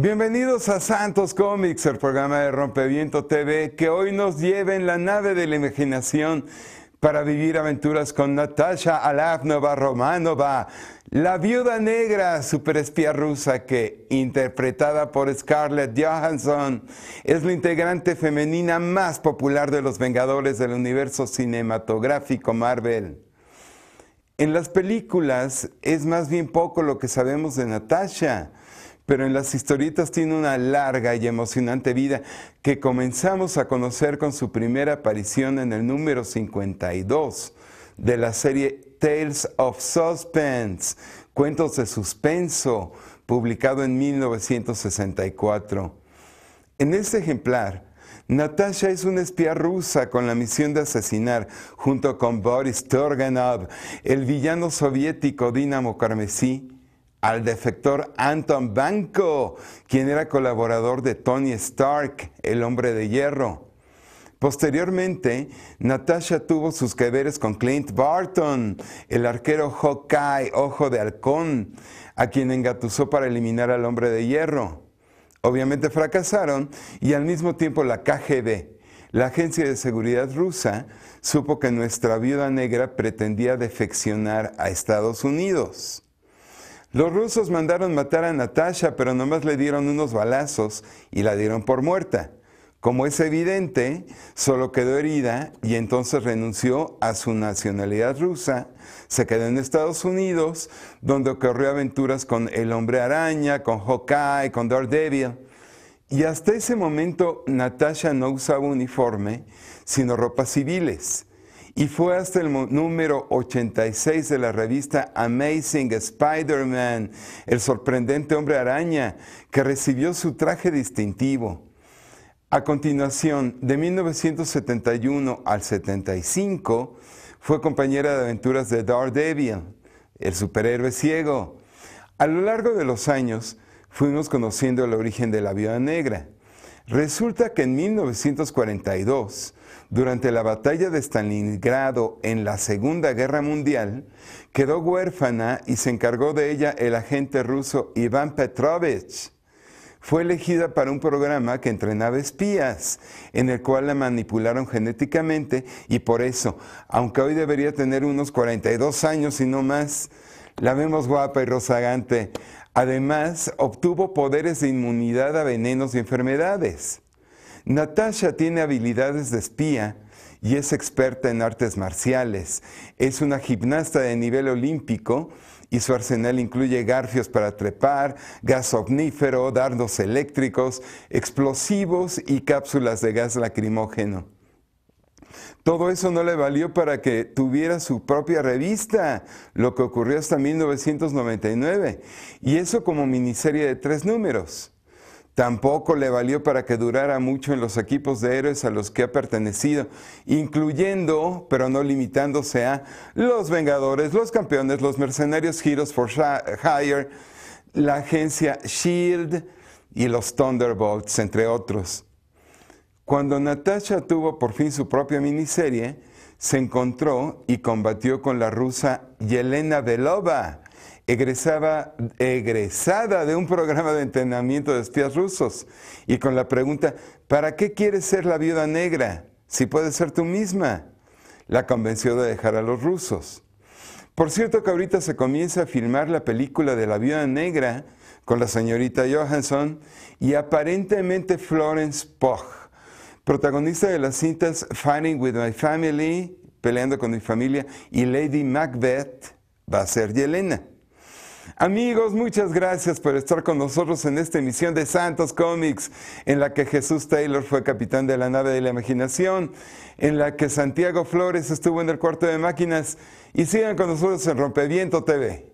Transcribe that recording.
Bienvenidos a Santos Comics, el programa de Rompeviento TV, que hoy nos lleva en la nave de la imaginación para vivir aventuras con Natasha Alavnova Romanova, la viuda negra superespía rusa que, interpretada por Scarlett Johansson, es la integrante femenina más popular de los Vengadores del universo cinematográfico Marvel. En las películas es más bien poco lo que sabemos de Natasha pero en las historietas tiene una larga y emocionante vida que comenzamos a conocer con su primera aparición en el número 52 de la serie Tales of Suspense, Cuentos de Suspenso, publicado en 1964. En este ejemplar, Natasha es una espía rusa con la misión de asesinar, junto con Boris Torganov, el villano soviético Dinamo Carmesí, al defector Anton Banco, quien era colaborador de Tony Stark, el hombre de hierro. Posteriormente, Natasha tuvo sus que con Clint Barton, el arquero Hawkeye, ojo de halcón, a quien engatusó para eliminar al hombre de hierro. Obviamente fracasaron y al mismo tiempo la KGB, la agencia de seguridad rusa, supo que nuestra viuda negra pretendía defeccionar a Estados Unidos. Los rusos mandaron matar a Natasha, pero nomás le dieron unos balazos y la dieron por muerta. Como es evidente, solo quedó herida y entonces renunció a su nacionalidad rusa, se quedó en Estados Unidos, donde ocurrió aventuras con El Hombre Araña, con Hawkeye, con Daredevil. Y hasta ese momento Natasha no usaba uniforme, sino ropas civiles. Y fue hasta el número 86 de la revista Amazing Spider-Man, el sorprendente hombre araña, que recibió su traje distintivo. A continuación, de 1971 al 75, fue compañera de aventuras de Daredevil, el superhéroe ciego. A lo largo de los años, fuimos conociendo el origen de la viuda negra. Resulta que en 1942, durante la batalla de Stalingrado en la Segunda Guerra Mundial, quedó huérfana y se encargó de ella el agente ruso Iván Petrovich. Fue elegida para un programa que entrenaba espías, en el cual la manipularon genéticamente y por eso, aunque hoy debería tener unos 42 años y no más, la vemos guapa y rozagante, Además, obtuvo poderes de inmunidad a venenos y enfermedades. Natasha tiene habilidades de espía y es experta en artes marciales. Es una gimnasta de nivel olímpico y su arsenal incluye garfios para trepar, gas omnífero, dardos eléctricos, explosivos y cápsulas de gas lacrimógeno. Todo eso no le valió para que tuviera su propia revista, lo que ocurrió hasta 1999, y eso como miniserie de tres números. Tampoco le valió para que durara mucho en los equipos de héroes a los que ha pertenecido, incluyendo, pero no limitándose a, los Vengadores, los Campeones, los Mercenarios Heroes for Hire, la agencia Shield y los Thunderbolts, entre otros. Cuando Natasha tuvo por fin su propia miniserie, se encontró y combatió con la rusa Yelena Belova, egresaba, egresada de un programa de entrenamiento de espías rusos, y con la pregunta, ¿para qué quieres ser la viuda negra si puedes ser tú misma? La convenció de dejar a los rusos. Por cierto que ahorita se comienza a filmar la película de la viuda negra con la señorita Johansson y aparentemente Florence Pugh. Protagonista de las cintas Fighting with My Family, Peleando con mi familia, y Lady Macbeth va a ser Yelena. Amigos, muchas gracias por estar con nosotros en esta emisión de Santos Comics, en la que Jesús Taylor fue capitán de la nave de la imaginación, en la que Santiago Flores estuvo en el cuarto de máquinas. Y sigan con nosotros en Rompeviento TV.